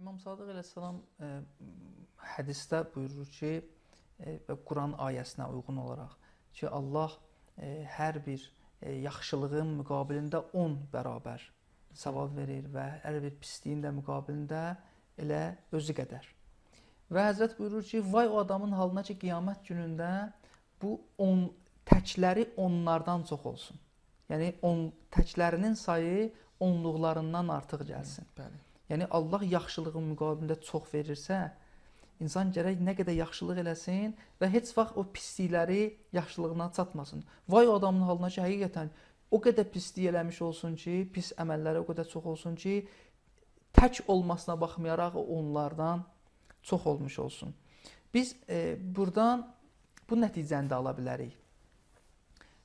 İmam Sadıq əleyhissalam e, hədisdə buyurur ki, e, Quran ayəsinə uyğun olaraq ki, Allah e, hər bir e, yaxşılığın müqabilində 10 bərabər savab verir və hər bir pisliyin də müqabilində elə özü qədər. Və Həzrət buyurur ki, vay o adamın halına ki, qiyamət günündə bu 10 təkləri onlardan çox olsun. Yəni on təklərinin sayı onluqlarından artıq gəlsin. Bəli. Yəni Allah yaxşılığın müqabilində çox verirsə, insan gərək nə qədər yaxşılıq eləsin və heç vaxt o pislikləri yaxşılığına çatmasın. Vay adamın halına ki, həqiqətən o qədər pislik eləmiş olsun ki, pis əməlləri o qədər çox olsun ki, tək olmasına baxmayaraq onlardan çox olmuş olsun. Biz e, burdan bu nəticəni də ala bilərik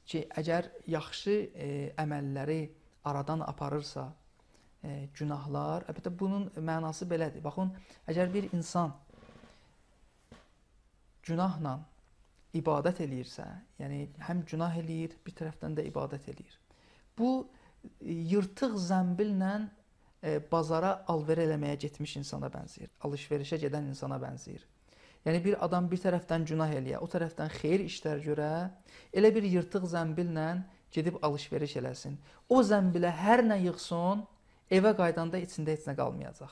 ki, əgər yaxşı e, əməlləri aradan aparırsa, E, günahlar. Əlbəttə bunun mənası belədir. Baxın, əgər bir insan günahla ibadət eləyirsə, yəni həm günah eləyir, bir tərəfdən də ibadət eləyir. Bu e, yırtıq zəmbillə e, bazara alver eləməyə getmiş insana bənzəyir. Alış-verişə gedən insana bənzəyir. Yəni bir adam bir tərəfdən günah eləyə, o tərəfdən xeyir işlər görə, elə bir yırtıq zəmbillə gedib alış-veriş eləsin. O zəmbilə hər nə yığsın, evə qayıdanda içində heç nə qalmayacaq.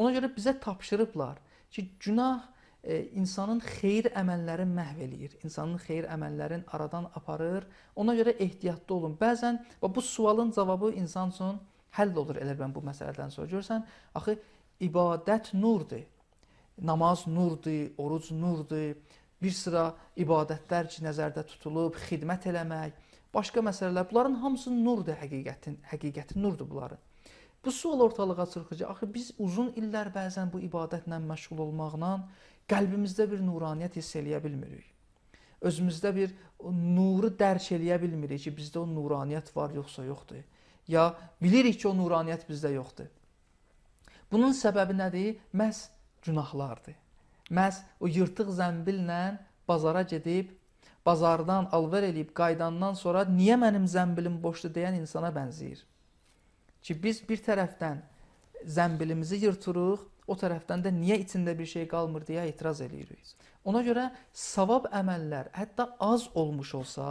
Ona görə bizə tapşırıblar ki, günah e, insanın xeyir əməlləri məhv eləyir. İnsanın xeyir əməllərin aradan aparır. Ona görə ehtiyatlı olun. Bəzən və bu sualın cavabı insan üçün həll olur elə mən bu məsələdən sonra. Görsən, axı ibadət nurdur. Namaz nurdur, oruc nurdur. Bir sıra ibadətlər ki, nəzərdə tutulub, xidmət eləmək, başqa məsələlər. Bunların hamısı nurdur həqiqətin, həqiqəti nurdur bunların. Bu sual ortalığa çırxıcı. Axı biz uzun illər bəzən bu ibadətlə məşğul olmaqla qəlbimizdə bir nuraniyyət hiss eləyə bilmirik. Özümüzdə bir nuru dərk eləyə bilmirik ki, bizdə o nuraniyyət var yoxsa yoxdur. Ya bilirik ki, o nuraniyyət bizdə yoxdur. Bunun səbəbi nədir? Məhz günahlardır. Məhz o yırtıq zəmbillə bazara gedib, bazardan alver eləyib qayıdandan sonra niyə mənim zəmbilim boşdur deyən insana bənzəyir ki, biz bir tərəfdən zəmbilimizi yırtırıq, o tərəfdən də niyə içində bir şey qalmır deyə etiraz eləyirik. Ona görə savab əməllər hətta az olmuş olsa,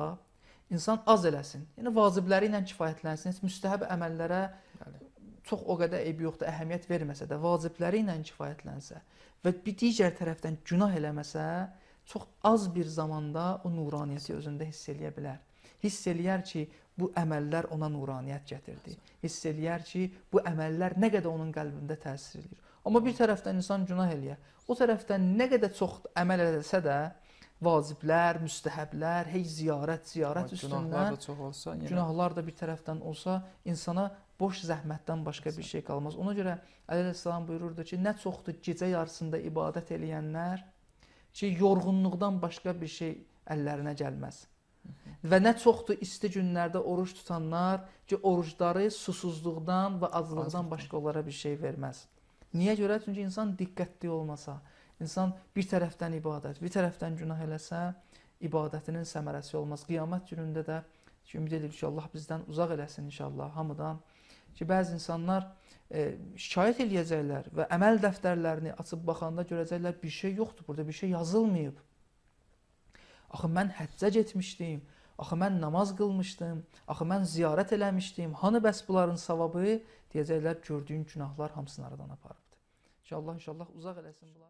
insan az eləsin. Yəni vacibləri ilə kifayətlənsin, müstəhəb əməllərə Bəli. çox o qədər eybi yoxdur, əhəmiyyət verməsə də vacibləri ilə kifayətlənsə və bir digər tərəfdən günah eləməsə, çox az bir zamanda o nuraniyyəti özündə hiss eləyə bilər. Hiss eləyər ki, bu əməllər ona nuraniyyət gətirdi. Hiss eləyər ki, bu əməllər nə qədər onun qəlbində təsir eləyir. Amma bir tərəfdən insan günah eləyə, o tərəfdən nə qədər çox əməl eləsə də, vaciblər, müstəhəblər, hey ziyarət, ziyarət Ama üstündən günahlar da çox olsa, yenə günahlar da bir tərəfdən olsa, insana boş zəhmətdən başqa bir şey qalmaz. Ona görə Əleyhissalam buyururdu ki, nə çoxdur gecə yarısında ibadət eləyənlər ki, yorğunluqdan başqa bir şey əllərinə gəlməz. Və nə çoxdur isti günlərdə oruç tutanlar ki, orucları susuzluqdan və aclıqdan başqa onlara bir şey verməz. Niyə görə? Çünki insan diqqətli olmasa, insan bir tərəfdən ibadət, bir tərəfdən günah eləsə, ibadətinin səmərəsi olmaz. Qiyamət günündə də ki, ümid edirik ki, Allah bizdən uzaq eləsin inşallah hamıdan. Ki, bəzi insanlar e, şikayət eləyəcəklər və əməl dəftərlərini açıb baxanda görəcəklər bir şey yoxdur burada, bir şey yazılmayıb. Axı mən həccə getmişdim. Axı mən namaz qılmışdım. Axı mən ziyarət eləmişdim. Hanı bəs bunların savabı? Deyəcəklər gördüyün günahlar hamısını aradan aparıbdı. İnşallah, inşallah uzaq eləsin bunlar.